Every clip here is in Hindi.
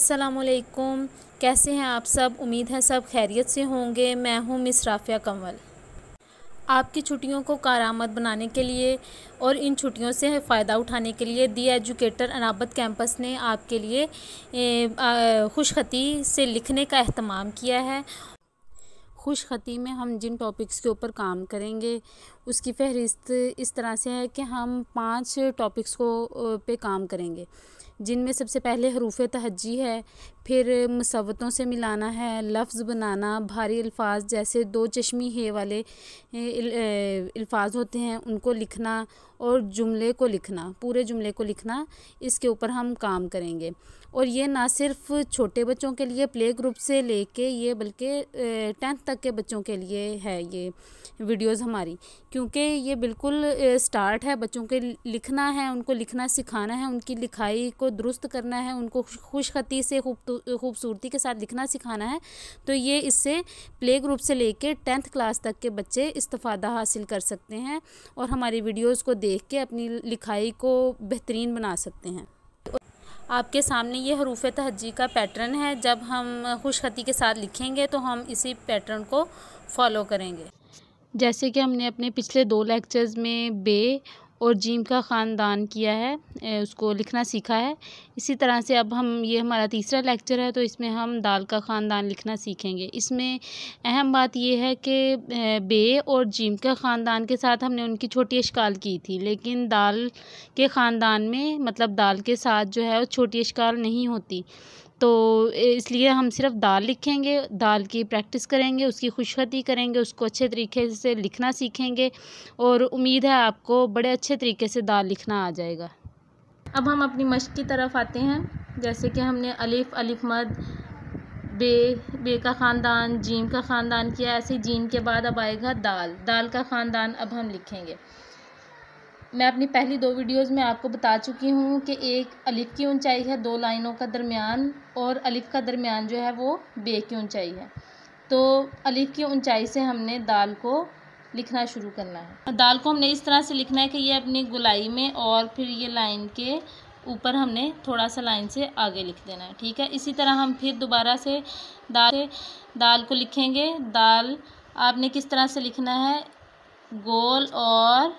असलकुम कैसे हैं आप सब उम्मीद है सब खैरियत से होंगे मैं हूं मिस राफ़िया कंवल आपकी छुट्टियों को कारामद बनाने के लिए और इन छुट्टियों से फ़ायदा उठाने के लिए दी एजुकेटर अनाबत कैंपस ने आपके लिए खुशखती से लिखने का अहतमाम किया है खुशखती में हम जिन टॉपिक्स के ऊपर काम करेंगे उसकी फहरिस्त इस तरह से है कि हम पाँच टॉपिक्स को पे काम करेंगे जिनमें सबसे पहले हरूफ तहजी है फिर मसवतों से मिलाना है लफ्ज़ बनाना भारी अल्फाज जैसे दो चश्मी है वाले अल्फाज होते हैं उनको लिखना और जुमले को लिखना पूरे जुमले को लिखना इसके ऊपर हम काम करेंगे और ये ना सिर्फ छोटे बच्चों के लिए प्ले ग्रुप से लेके ये बल्कि टेंथ तक के बच्चों के लिए है ये वीडियोस हमारी क्योंकि ये बिल्कुल स्टार्ट है बच्चों के लिखना है उनको लिखना सिखाना है उनकी लिखाई को दुरुस्त करना है उनको खुश खती से खूब तो खूबसूरती के साथ लिखना सिखाना है तो ये इससे प्ले ग्रुप से लेके टेंथ क्लास तक के बच्चे इस्तफ़ादा हासिल कर सकते हैं और हमारी वीडियोज़ को देख के अपनी लिखाई को बेहतरीन बना सकते हैं आपके सामने ये हरूफ तहजी का पैटर्न है जब हम खुशखती के साथ लिखेंगे तो हम इसी पैटर्न को फॉलो करेंगे जैसे कि हमने अपने पिछले दो लेक्चर्स में बे और जीम का ख़ानदान किया है उसको लिखना सीखा है इसी तरह से अब हम ये हमारा तीसरा लेक्चर है तो इसमें हम दाल का ख़ानदान लिखना सीखेंगे इसमें अहम बात यह है कि बे और जीम का ख़ानदान के साथ हमने उनकी छोटी अशकाल की थी लेकिन दाल के ख़ानदान में मतलब दाल के साथ जो है वो छोटी अशकाल नहीं होती तो इसलिए हम सिर्फ दाल लिखेंगे दाल की प्रैक्टिस करेंगे उसकी खुशखती करेंगे उसको अच्छे तरीके से लिखना सीखेंगे और उम्मीद है आपको बड़े अच्छे तरीके से दाल लिखना आ जाएगा अब हम अपनी मश्क की तरफ आते हैं जैसे कि हमने अलिफ़ अलिफ मद बे बे का ख़ानदान जीम का ख़ानदान किया ऐसे जीम के बाद अब आएगा दाल दाल का ख़ानदान अब हम लिखेंगे मैं अपनी पहली दो वीडियोस में आपको बता चुकी हूँ कि एक अलिफ़ की ऊंचाई है दो लाइनों का दरमियान और अलिफ़ का दरमियान जो है वो बे की ऊंचाई है तो अलिफ़ की ऊंचाई से हमने दाल को लिखना शुरू करना है दाल को हमने इस तरह से लिखना है कि ये अपनी गुलाई में और फिर ये लाइन के ऊपर हमने थोड़ा सा लाइन से आगे लिख देना है ठीक है इसी तरह हम फिर दोबारा से दाल से दाल को लिखेंगे दाल आपने किस तरह से लिखना है गोल और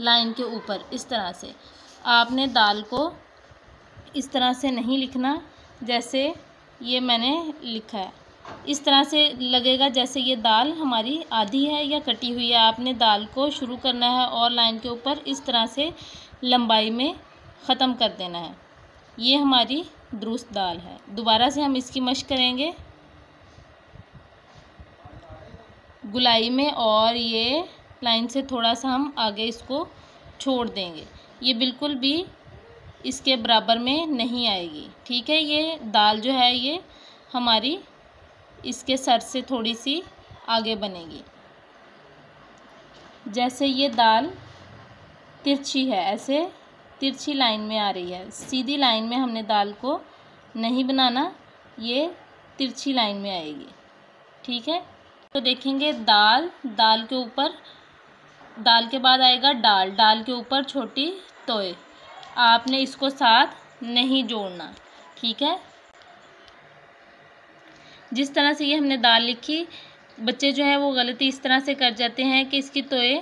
लाइन के ऊपर इस तरह से आपने दाल को इस तरह से नहीं लिखना जैसे ये मैंने लिखा है इस तरह से लगेगा जैसे ये दाल हमारी आधी है या कटी हुई है आपने दाल को शुरू करना है और लाइन के ऊपर इस तरह से लंबाई में ख़त्म कर देना है ये हमारी दुरुस्त दाल है दोबारा से हम इसकी मश करेंगे गुलाई में और ये लाइन से थोड़ा सा हम आगे इसको छोड़ देंगे ये बिल्कुल भी इसके बराबर में नहीं आएगी ठीक है ये दाल जो है ये हमारी इसके सर से थोड़ी सी आगे बनेगी जैसे ये दाल तिरछी है ऐसे तिरछी लाइन में आ रही है सीधी लाइन में हमने दाल को नहीं बनाना ये तिरछी लाइन में आएगी ठीक है तो देखेंगे दाल दाल के ऊपर दाल के बाद आएगा डाल डाल के ऊपर छोटी तोए आपने इसको साथ नहीं जोड़ना ठीक है जिस तरह से ये हमने दाल लिखी बच्चे जो हैं वो गलती इस तरह से कर जाते हैं कि इसकी तोए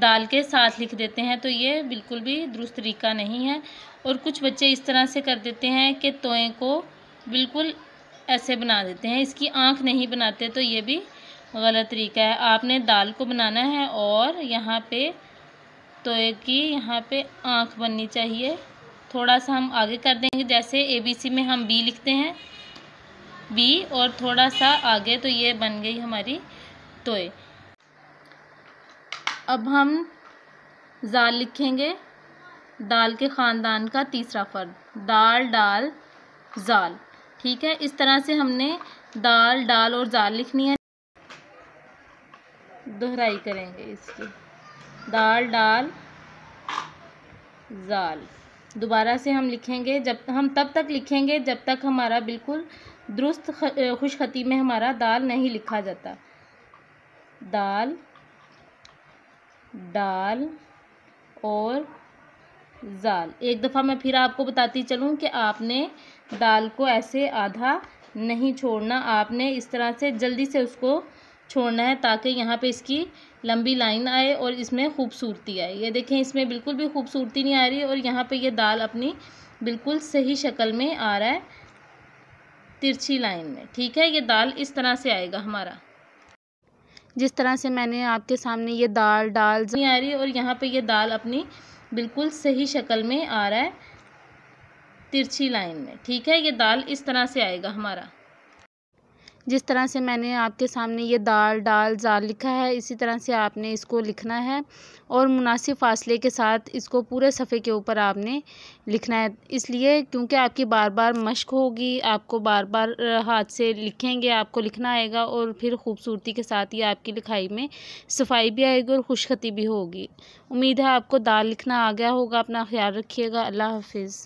दाल के साथ लिख देते हैं तो ये बिल्कुल भी दुरुस्त तरीका नहीं है और कुछ बच्चे इस तरह से कर देते हैं कि तोए को बिल्कुल ऐसे बना देते हैं इसकी आँख नहीं बनाते तो ये भी गलत तरीका है आपने दाल को बनाना है और यहाँ पे तो की यहाँ पे आँख बननी चाहिए थोड़ा सा हम आगे कर देंगे जैसे ए बी सी में हम बी लिखते हैं बी और थोड़ा सा आगे तो ये बन गई हमारी तोए अब हम जाल लिखेंगे दाल के ख़ानदान का तीसरा फर्द दाल डाल जाल ठीक है इस तरह से हमने दाल डाल और जाल लिखनी है दोहराई करेंगे इसकी दाल डाल जाल दोबारा से हम लिखेंगे जब हम तब तक लिखेंगे जब तक हमारा बिल्कुल दुरुस्त खुशखती में हमारा दाल नहीं लिखा जाता दाल डाल और जाल एक दफ़ा मैं फिर आपको बताती चलूँ कि आपने दाल को ऐसे आधा नहीं छोड़ना आपने इस तरह से जल्दी से उसको छोड़ना है ताकि यहाँ पे इसकी लंबी लाइन आए और इसमें खूबसूरती आए ये देखें इसमें बिल्कुल भी खूबसूरती नहीं आ रही और यहाँ पे ये दाल अपनी बिल्कुल सही शक्ल में आ रहा है तिरछी लाइन में ठीक है ये दाल इस तरह से आएगा हमारा जिस तरह से मैंने आपके सामने ये दाल डाल नहीं आ रही और यहाँ पर यह दाल अपनी बिल्कुल सही शक्ल में आ रहा है तिरछी लाइन में ठीक है ये दाल इस तरह से आएगा हमारा जिस तरह से मैंने आपके सामने ये दाल डाल जाल लिखा है इसी तरह से आपने इसको लिखना है और मुनासिब फासले के साथ इसको पूरे सफ़े के ऊपर आपने लिखना है इसलिए क्योंकि आपकी बार बार मश्क होगी आपको बार बार हाथ से लिखेंगे आपको लिखना आएगा और फिर ख़ूबसूरती के साथ ही आपकी लिखाई में सफाई भी आएगी और खुशखती भी होगी उम्मीद है आपको दाल लिखना आ गया होगा अपना ख्याल रखिएगा अल्लाह हाफिज़